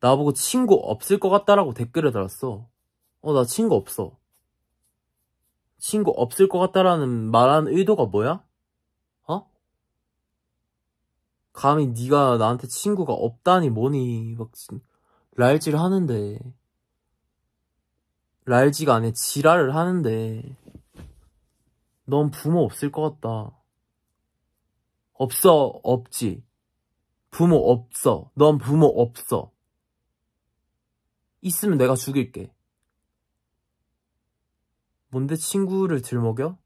나보고 친구 없을 것 같다라고 댓글을 달았어. 어, 나 친구 없어. 친구 없을 것 같다라는 말하는 의도가 뭐야? 어? 감히 네가 나한테 친구가 없다니 뭐니 막랄를 하는데 랄지가 아니라 지랄을 하는데 넌 부모 없을 것 같다. 없어 없지. 부모 없어. 넌 부모 없어. 있으면 내가 죽일게. 뭔데 친구를 들먹여?